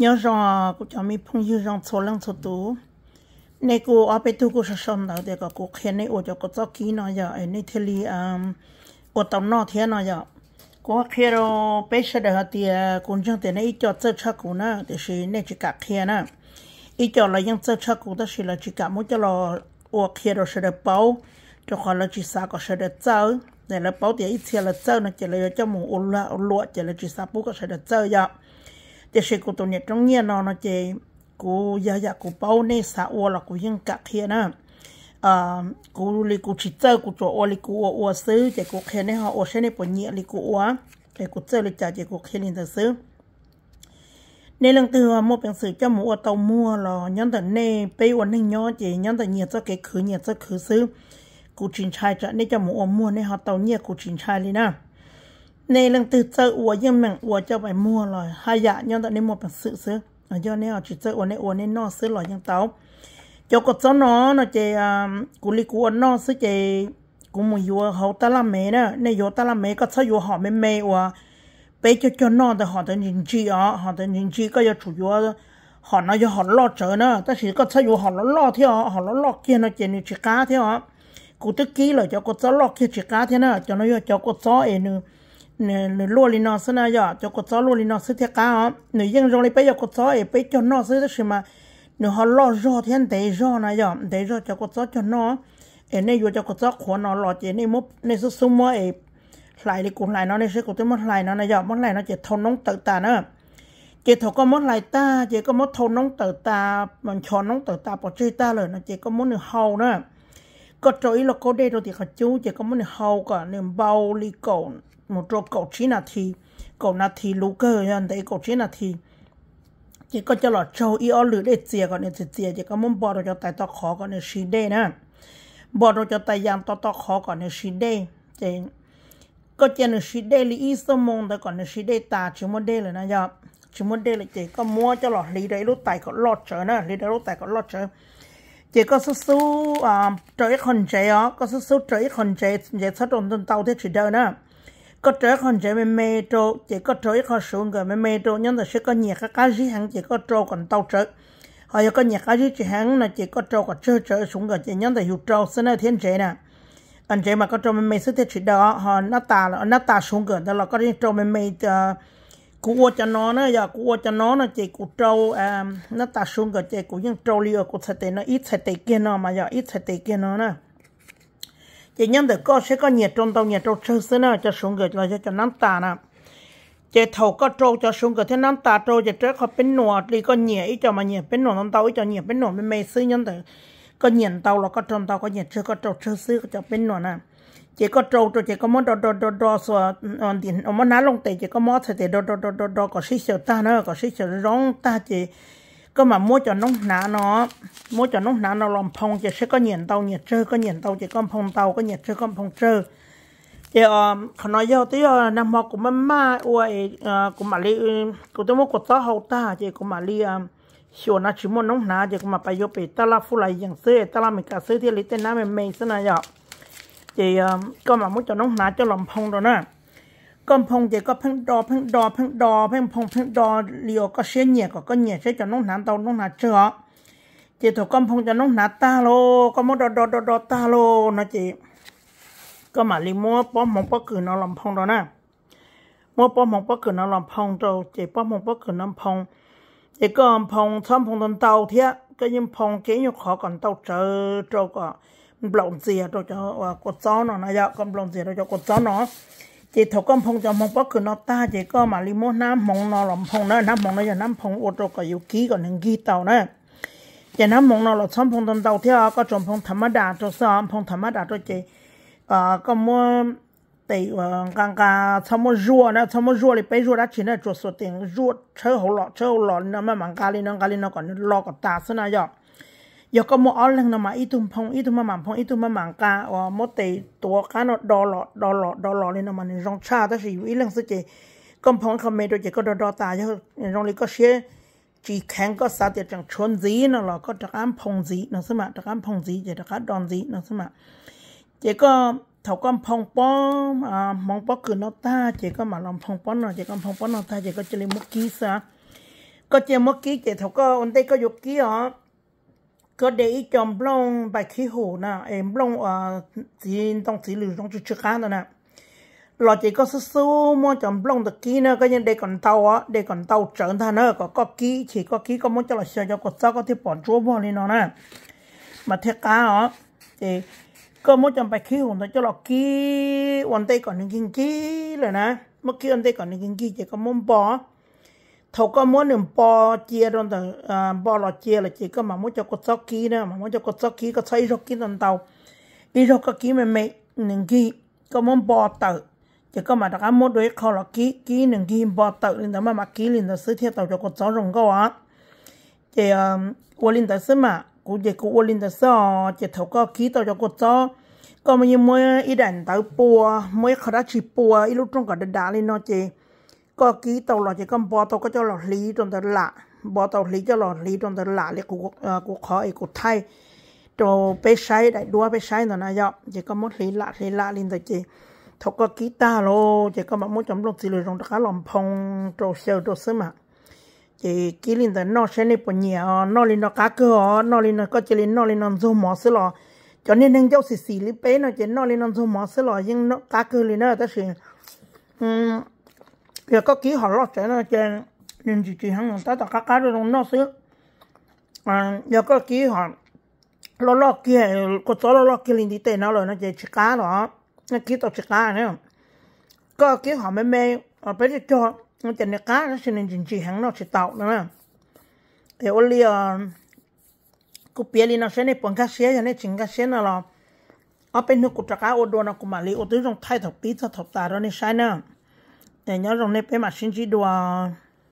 nhớ rằng cũng cho mi phong dư rằng số lượng số tú này cô ở bên tu cô sẽ sống đâu để có cô khen này ở cho cô cho kỹ nó giờ ấy này thế li um ở tầm nó thế nọ, giờ cô khen rồi bây giờ đó thì cũng chẳng thể ít cho chơi chắc cô nữa để xí này chỉ cả khen nữa ít cho là những chơi chắc cô đó xí là chỉ cả mỗi cho là ở khen rồi sẽ được bao cho khỏi là chỉ sao có sẽ được chơi để là bao thì ít thì là chơi nó chỉ là cho mù ôn là ôn lụa chỉ là chỉ sao bố có sẽ được chơi vậy จะเชกูตัวเนี่ยตรงเนี่ยนอนเจกูยายากูเป้าเนี่ยสาวละกูยังกักเฮียนะอ่ากูลิกูชิเจอกูจัวอลิกูอัวซื้อเจกูเคนเนี่ยฮะอัวเชนเนี่ยปนเนี่ยลิกูอัวเจกูเจอลิจ่าเจกูเคนเนี่ยจะซื้อในเรื่องตัวมเป็นสื่อเจ้าหมูเตามัวหรอยันแต่เนไปวันนึงย้อเจยันแต่เนี่ยจะเกคือเนี่ยจะคือซื้อกูชินชายจะในเจ้าหมูมัวในฮะเตาเนี่ยกูชินชายเลยนะในเรื่องตื่นเจออวยังแม่งอวจะไปมั่วลอยหายะย้อนตอนนี้หมดเป็นสื่อซื้อยอนเนี่ยจุดเจออวในอวในนอซื้อลอยยังเต้าจกดซ้อนน้อเนาะเจกุลิกวนนอซื้อเจกูมุยัวเขาตะละเมนะในโยตะละเมก็ซะอยู่หอมเมวะไปจจนอแต่หอแต่ยินจีอ๋อหอแต่ยินจีก็จะถูยัวหอนะจะหอนลอดเจอนะแต่สิก็ซะอยู่หอนลอดที่อ๋อหอนลอดเกียนะเจนี่จิกาที่อ๋อกูตะกี้เลยจะกดซ้อลอดเกียจิกาที่นะจะน้อยจะกดซ้อเอนึง nửa lúa lên nó xưa nay giờ cho cột gió lúa lên nó xưa thiệt cá hả nửa dân rong lên bây giờ cột gió ấy bây cho nó xưa thế mà nửa họ lo rò thiên để rò này giờ để rò cho cột gió cho nó ấy này vừa cho cột gió khó nó lo chỉ này mốt này số số mơ ấy lại đi cùng lại nó này sẽ cũng tới mốt lại nó này giờ mốt lại nó chỉ thâu nóng tự ta nữa chỉ thâu có mốt lại ta chỉ có mốt thâu nóng tự ta mình cho nóng tự ta bỏ chơi ta rồi nó chỉ có mốt nửa hầu nữa có trời là có đây rồi thì họ chú chỉ có mốt nửa hầu cả nửa bao ly cồn มุดรบกดชินาทีกดนาทีลูกเกอร์ยันแต่กดชินาที เจก็จะหลอดโชว์อีออหรือไดเจียก่อนเนี่ยเจียเจก็มุ่งบอดเราจะแต่ต่อขอก่อนเนี่ยชีเดนะบอดเราจะแต่ยางต่อต่อขอก่อนเนี่ยชีเดเจก็เจนชีเดลีอีสมงแต่ก่อนเนี่ยชีเดตาชิมุดเดเลยนะยับชิมุดเดเลยเจก็มัวจะหลอดลีได้รู้ไต่ก็รอดเจอนะลีได้รู้ไต่ก็รอดเจอเจก็สู้อ่าเจอคนเจอก็สู้เจอกคนเจเจสะดตจงเตาเทชิเดินะ có trở con trẻ mình mê trô chỉ có trô ít con xuống rồi mình mê trô nhưng mà sẽ có nhiều các cái gì hẳn chỉ có trô còn tàu trở họ có nhiều cái gì chỉ hẳn là chỉ có trô còn chưa trở xuống rồi chỉ nhưng mà hiểu trô xin là thiên trẻ nè anh chị mà có trô mình mê sức thiết chỉ đó họ nó tà là nó tà xuống rồi đó là có những trô mình mê cua cho nó nó giờ cua cho nó nó chỉ cua trâu nó ta xuống rồi chỉ cua những trâu liều cua sạch nó ít sẽ sạch kia nó mà giờ ít sẽ sạch kia nó nè chỉ nhân được có sẽ có nhiệt trong tàu nhiệt trong sơ sơ nào cho xuống người cho cho nắng tà nè chỉ thầu có trâu cho xuống người thế nắng tà trâu chỉ trước họ bên nọ đi có nhiệt ít cho mà nhiệt bên nọ trong tàu ít cho nhiệt bên nọ bên mây sư nhân được có nhiệt tàu là có trong tàu có nhiệt chưa có trâu sơ sơ cho bên nọ nè chỉ có trâu trâu chỉ có món đồ đồ đồ đồ xóa ổn định món ná lông tệ chỉ có món thì đồ đồ đồ đồ đồ có xí xíu ta nữa có xí xíu rong ta chỉ có mà mua cho nó ná nó mua cho nó ná nó làm phong chỉ sẽ có nhiệt tàu nhiệt trơ có nhiệt tàu chỉ có phong tàu có nhiệt trơ có phong trơ chỉ ờ, họ nói giao tới ờ, năm học của mama uầy ờ, của mà li của tôi mua của tao hậu ta chỉ của mà li sửa nó chỉ mua nông ná chỉ của mà bây giờ bị ta la phu lại dạng xưa ta la mình cả xưa thì lấy tên nam mình mình xưa này vậy chỉ có mà mua cho nó ná cho làm phong rồi nè ก็พงเจก็เพ่งดอเพ่งดอเพ่งดอเพ่งพงเพ่งดอเลียวก็เสียเหนียก็ก็เหนียใช้จะน้องหนาเตาน้องหนาเจาะเจถูกก็พงจะน้องหนาตาโล ก็มดดอดอดอตาโลนะเจก็มาลิมัวป้อมมองป้อกืน้องลำพงดอนะมัวป้อมมองป้อกืน้องลำพงเตาเจป้อมมองป้อกืน้ำพงเจก็พงซ้อมพงตนเตาเทียก็ยิ่งพงเกี้ยขอก่อนเตาเจอเจ้าก็ปลอมเสียเราจะกดซ้อนเนาะนะยะก็ปลอมเสียเราจะกดซ้อนเนาะเจถก้มพงจอมงปอกคือนอต้าเจก็มาลิโมน้ำมงนอหลอมพงเน้ะน้ำมงเนอะอย่าน้ำพงอดรก็อยู่กี้ก่อนหนึ่งกี้เต่าเนะอย่าน้ำมงนอหลอดซ้อมพงตนเต่าเที่ยวก็จอมพงธรรมดาตัวซ้อมพงธรรมดาตัวเจเอ่อก็มัวเ่อกลางกาทำมัวรัวนะทำมัวรัวเลยไปรัวรัชินะจวดสุดเตียงรัวเชื่อหัวหลอดเชื่อหัวลอดนะมันมังกาลีน้องกาลีน้องก่อนหลอกับตาสนายอกยก็มออลังนมาอีทุมพองอีทุมมาหมังพองอีทุมมาหมังกาอ๋อมดเตตัวกานอดอลอดอลอดอลอเลยนมาในรองชาถ้าสิวิลังสเจก็พองเขำเมดยเจก็ดอดอตาเจรองลีก็เชื่อจีแข็งก็สาเดจังชนสีนั่นหรอก็ตะกันพองสีนั่นสมะตะกันพองสีเจตะกันดอนสีนั่นสมะเจก็เถาก็พองป้อมอ่ามองป้อมคือนอตาเจ ก็มาลองพองป้อมนอเจก็พองป้อมนอตาเจก็จะเจริมุกี้ซะก็เจมุกี้เจเถาก็อันเต้ก็ยกี้อ๋อก็เดี๋ยวจอมปลงไปขี้หูนะเอ็มปลงอ่าสีต้องสีเหลืองต้องชุดงกันนะหลอดจีก็สู้ๆมั่วจอมปลงตะกี้นะก็ยังเด็กก่อนเตาอ่ะเด็กก่อนเตาเจิญท่านเนอะก็ก็กี้ฉีก็กี้ก็มั่วจะหลอดเชียร์จะกดเจ้าก็ที่ปอนชั่วบ่นี่เนาะนะมาเทก้าอ๋อเีก็มั่วจอมไปขี้หูแต่จะหลอดกี้ วันเตก่อนหนึ่งกินกี้เลยนะเมื่อกี้วันเตก่อนหนึ่งกินกี้เจก็มั่วบอ thầu có muốn niệm bò chia đơn tờ à, bò lọ chia là chỉ có mà muốn cho cột sóc kí nữa mà muốn cho cột sóc kí có xây sóc kí đơn tàu đi rồi có kí mà mẹ nâng kí có muốn bò tờ chỉ có mà đã muốn đối khâu là kí kí nâng kí bò tờ lên đó mà mà kí lên đó sứ theo tàu cho cột sóc rồng câu á chỉ ờ, qua linh đó sứ mà cũng chỉ cũng qua linh đó sọ chỉ thầu có kí tàu cho cột sóc có mà như mới ít đàn tàu bùa mới khởi ra chỉ bùa ít lúc trong cả đá lên nó chỉ ก็กีตลอดจะก็บอตก็จะหลอดลีตรงตลาบอตหลีจะหลอดลีตรงตละเลยกูเออกูขอไอ้กูไทยตัวไปใช้ได้ดัวไปใช้หน่อยนะยอจะก็มดลีละลีละลินตะเจทก็กีตาโลจะก็มามดจำลองสิเลยตรงตะขาหลอมพงตัวเซลตัวซึมะเจกีลินแต่นอใช้ในปุ่นเนียนอลินกาเกอนอลินก็จะลินนอลินนซูหมอสลอจนนี่นึ่งเจ้าสิสีลิเป้นอเจนอลินนซูหมอสลอยังกาเกอลินเนอแต่สิอืม别个几好了，在那间人自己很能打打嘎嘎的弄那些，嗯，有个几好，老老几个早老老几零的在那了，那就去干了，那几到去干呢，个几好妹妹啊，别的叫那在那干那些人自己很能去到呢，哎，我哩啊，个别哩那些呢，本家些人呢，请家些那了。เอาเป็นนุกุตระกาอดโดนกุมาลีอดด้วยตรงไทยถกปีถกตาเราในใช่เนาะညောင်ဆောင်နဲ့ပဲမှာရှင်ကြီးတော်